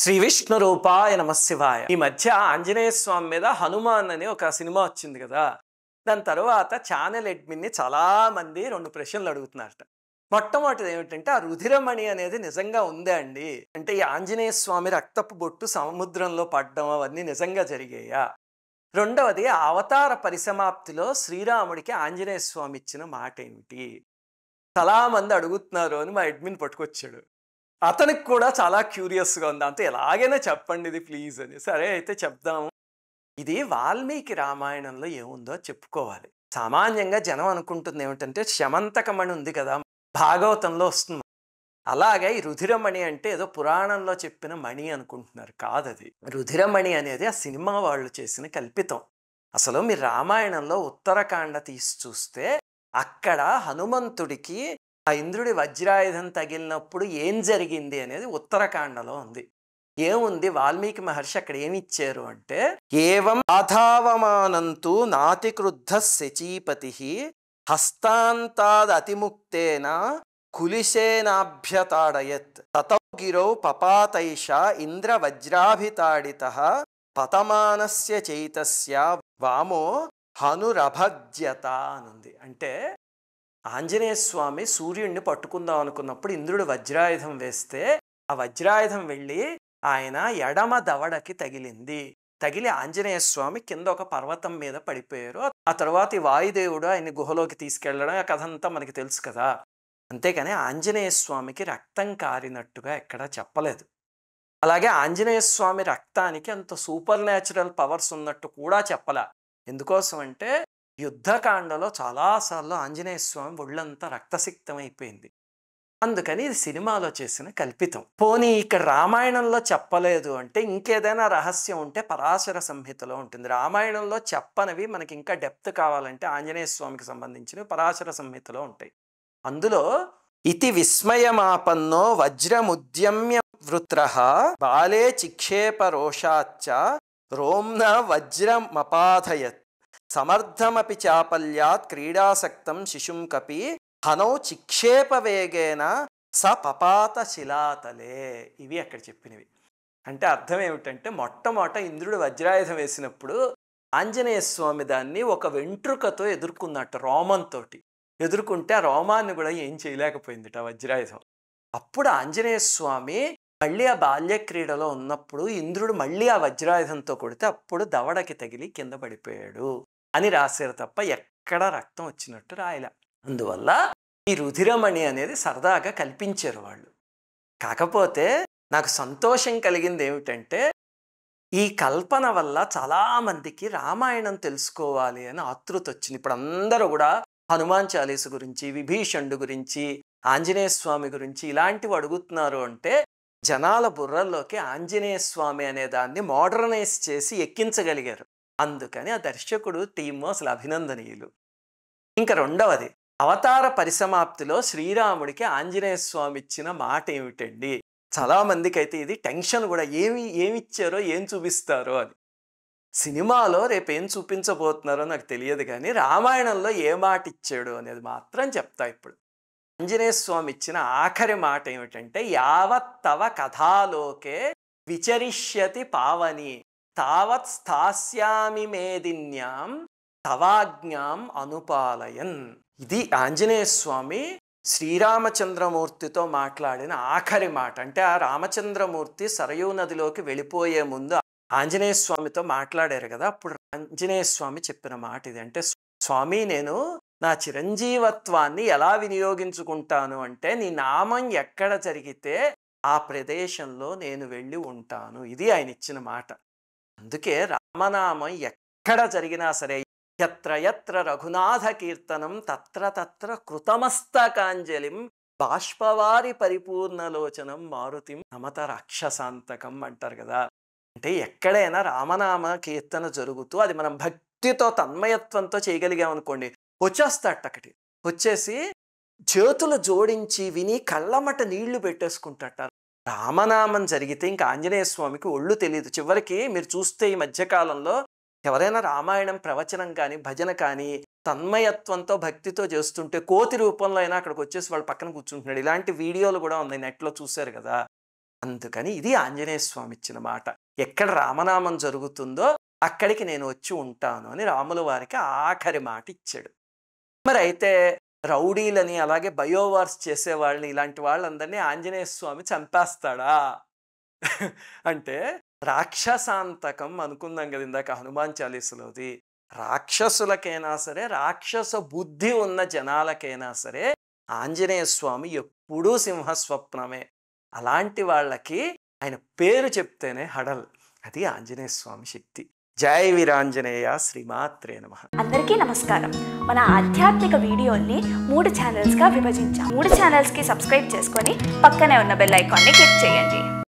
శ్రీ విష్ణు రూపాయ నమశివాయ ఈ మధ్య ఆంజనేయ స్వామి మీద హనుమాన్ అని ఒక సినిమా వచ్చింది కదా దాని తర్వాత ఛానల్ అడ్మిన్ని చాలామంది రెండు ప్రశ్నలు అడుగుతున్నారట మొట్టమొదటిది ఏమిటంటే ఆ రుధిరమణి అనేది నిజంగా ఉందే అండి అంటే ఈ ఆంజనేయ స్వామి రక్తపు బొట్టు సముద్రంలో పడ్డం అవన్నీ నిజంగా జరిగాయా రెండవది అవతార పరిసమాప్తిలో శ్రీరాముడికి ఆంజనేయ స్వామి ఇచ్చిన మాట ఏమిటి చాలామంది అడుగుతున్నారు అని మా అడ్మిన్ పట్టుకొచ్చాడు అతనికి కూడా చాలా క్యూరియస్గా ఉంది అంతే ఎలాగైనా చెప్పండి ఇది ప్లీజ్ అని సరే అయితే చెప్దాము ఇది వాల్మీకి రామాయణంలో ఏముందో చెప్పుకోవాలి సామాన్యంగా జనం అనుకుంటుంది ఏమిటంటే శమంతకమణి ఉంది కదా భాగవతంలో వస్తుంది అలాగే ఈ రుధిరమణి అంటే ఏదో పురాణంలో చెప్పిన మణి అనుకుంటున్నారు కాదది రుధిరమణి అనేది ఆ సినిమా వాళ్ళు చేసిన కల్పితం అసలు మీ రామాయణంలో ఉత్తరకాండ తీసి చూస్తే అక్కడ హనుమంతుడికి ఆ ఇంద్రుడి వజ్రాయుధం తగిలినప్పుడు ఏం జరిగింది అనేది ఉత్తరకాండలో ఉంది ఏముంది వాల్మీకి మహర్షి అక్కడ ఏమిచ్చారు అంటే ఏవం నాతి నాతిక్రుద్ధ శచీపతి హస్తాంతాదతిముక్తేన కులిశేనాభ్యతాడయత్ తతౌ గిరౌ పపాతైష ఇంద్ర వజ్రాభితాడిత పతమానస్య చైతస్య వామో హనురభజ్యత అనుంది అంటే ఆంజనేయ స్వామి సూర్యుడిని పట్టుకుందాం అనుకున్నప్పుడు ఇంద్రుడు వజ్రాయుధం వేస్తే ఆ వజ్రాయుధం వెళ్ళి ఆయన ఎడమ దవడకి తగిలింది తగిలి ఆంజనేయ స్వామి కింద ఒక పర్వతం మీద పడిపోయారు ఆ తర్వాత ఈ వాయుదేవుడు ఆయన్ని గుహలోకి తీసుకెళ్లడం ఆ కథ అంతా మనకి తెలుసు కదా అంతేకాని ఆంజనేయ స్వామికి రక్తం కారినట్టుగా ఎక్కడా చెప్పలేదు అలాగే ఆంజనేయ స్వామి రక్తానికి అంత సూపర్ న్యాచురల్ పవర్స్ ఉన్నట్టు కూడా చెప్పలే ఎందుకోసం అంటే యుద్ధకాండలో చాలాసార్లు ఆంజనేయ స్వామి ఒళ్ళంతా రక్తసిక్తమైపోయింది అందుకని ఇది సినిమాలో చేసిన కల్పితం పోనీ ఇక్కడ రామాయణంలో చెప్పలేదు అంటే ఇంకేదైనా రహస్యం ఉంటే పరాశర సంహితలో ఉంటుంది రామాయణంలో చెప్పనవి మనకి ఇంకా డెప్త్ కావాలంటే ఆంజనేయ స్వామికి సంబంధించినవి పరాశర సంహితలో ఉంటాయి అందులో ఇతి విస్మయమాపన్నో వజ్రముద్యమ్య వృత్ర బాలే చిక్షేప రోషాచ రోమ్న వజ్రమపాధయత్ సమర్థమపి చాపల్యాత్ క్రీడాసక్తం శిశుం కపి హనౌ చిక్షేపవేగేన స పపాత శిలాతలే ఇవి అక్కడ చెప్పినవి అంటే అర్థం ఏమిటంటే మొట్టమొదట ఇంద్రుడు వజ్రాయుధం వేసినప్పుడు ఆంజనేయ స్వామి దాన్ని ఒక వెంట్రుకతో ఎదుర్కొన్నట్టు రోమంతో ఎదుర్కొంటే ఆ రోమాన్ని కూడా ఏం చేయలేకపోయిందిట వజ్రాయుధం అప్పుడు ఆంజనేయ స్వామి మళ్ళీ ఆ బాల్య క్రీడలో ఉన్నప్పుడు ఇంద్రుడు మళ్ళీ ఆ వజ్రాయుధంతో కొడితే అప్పుడు దవడకి తగిలి కింద పడిపోయాడు అని రాశారు తప్ప ఎక్కడ రక్తం వచ్చినట్టు రాయల అందువల్ల ఈ రుధిరమణి అనేది సరదాగా కల్పించారు వాళ్ళు కాకపోతే నాకు సంతోషం కలిగింది ఏమిటంటే ఈ కల్పన వల్ల చాలామందికి రామాయణం తెలుసుకోవాలి అని ఆతృత వచ్చింది ఇప్పుడు అందరూ కూడా హనుమాన్ చాలీస గురించి విభీషణుడు గురించి ఆంజనేయ స్వామి గురించి ఇలాంటివి అడుగుతున్నారు అంటే జనాల బుర్రల్లోకి ఆంజనేయ స్వామి అనే దాన్ని మోడర్నైజ్ చేసి ఎక్కించగలిగారు అందుకని ఆ దర్శకుడు టీము అసలు అభినందనీయులు ఇంకా రెండవది అవతార పరిసమాప్తిలో శ్రీరాముడికి ఆంజనేయ స్వామి ఇచ్చిన మాట ఏమిటండి చాలామందికి అయితే ఇది టెన్షన్ కూడా ఏమి ఏమిచ్చారో ఏం చూపిస్తారో అని సినిమాలో రేపు ఏం చూపించబోతున్నారో నాకు తెలియదు కానీ రామాయణంలో ఏ మాట ఇచ్చాడు అనేది మాత్రం చెప్తా ఇప్పుడు ఆంజనేయ స్వామి ఇచ్చిన ఆఖరి మాట ఏమిటంటే యావత్తవ కథాలోకే విచరిష్యతి పావని తావత్ స్థాస్యామి మేదిన్యాం తవాజ్ఞాం అనుపాలయన్ ఇది ఆంజనేయ స్వామి శ్రీరామచంద్రమూర్తితో మాట్లాడిన ఆఖరి మాట అంటే ఆ రామచంద్రమూర్తి సరయూ నదిలోకి వెళ్ళిపోయే ముందు ఆంజనేయ స్వామితో మాట్లాడారు కదా అప్పుడు ఆంజనేయ స్వామి చెప్పిన మాట ఇది అంటే స్వామి నేను నా చిరంజీవత్వాన్ని ఎలా వినియోగించుకుంటాను అంటే నీ నామం ఎక్కడ జరిగితే ఆ ప్రదేశంలో నేను వెళ్ళి ఉంటాను ఇది ఆయన ఇచ్చిన మాట అందుకే రామనామం ఎక్కడ జరిగినా సరే ఎత్ర ఎత్ర రఘునాథ కీర్తనం తత్ర తత్ర కృతమస్తకాంజలిం బాష్పవారి పరిపూర్ణలోచనం మారుతిం నమత రాక్షసాంతకం అంటారు కదా అంటే ఎక్కడైనా రామనామ కీర్తన జరుగుతూ అది మనం భక్తితో తన్మయత్వంతో చేయగలిగామనుకోండి వచ్చేస్తాట అక్కడి వచ్చేసి చేతులు జోడించి విని కళ్ళమట నీళ్లు పెట్టేసుకుంటాట రామనామం జరిగితే ఇంకా ఆంజనేయ స్వామికి ఒళ్ళు తెలియదు చివరికి మీరు చూస్తే ఈ మధ్యకాలంలో ఎవరైనా రామాయణం ప్రవచనం కానీ భజన కానీ తన్మయత్వంతో భక్తితో చేస్తుంటే కోతి రూపంలో అయినా అక్కడికి వచ్చేసి వాళ్ళు పక్కన కూర్చుంటున్నాడు ఇలాంటి వీడియోలు కూడా ఉన్నాయి నెట్లో చూశారు కదా అందుకని ఇది ఆంజనేయ స్వామి ఇచ్చిన మాట ఎక్కడ రామనామం జరుగుతుందో అక్కడికి నేను వచ్చి ఉంటాను అని రాముల వారికి ఆఖరి మాట ఇచ్చాడు మరి అయితే రౌడీలని అలాగే బయోవార్స్ చేసేవాళ్ళని ఇలాంటి వాళ్ళందరినీ ఆంజనేయ స్వామి చంపేస్తాడా అంటే రాక్షసాంతకం అనుకుందాం కదా ఇందాక హనుమాన్ చాలీసులోది రాక్షసులకైనా సరే రాక్షస బుద్ధి ఉన్న జనాలకైనా సరే ఆంజనేయ స్వామి ఎప్పుడూ సింహస్వప్నమే అలాంటి వాళ్ళకి ఆయన పేరు చెప్తేనే హడల్ అది ఆంజనేయ స్వామి శక్తి జై వీరాంజనేయ శ్రీమాత్రే నమ అందరికీ నమస్కారం మన ఆధ్యాత్మిక వీడియోల్ని మూడు ఛానల్స్గా విభజించాం మూడు ఛానల్స్కి సబ్స్క్రైబ్ చేసుకొని పక్కనే ఉన్న బెల్ ఐకాన్ని క్లిక్ చేయండి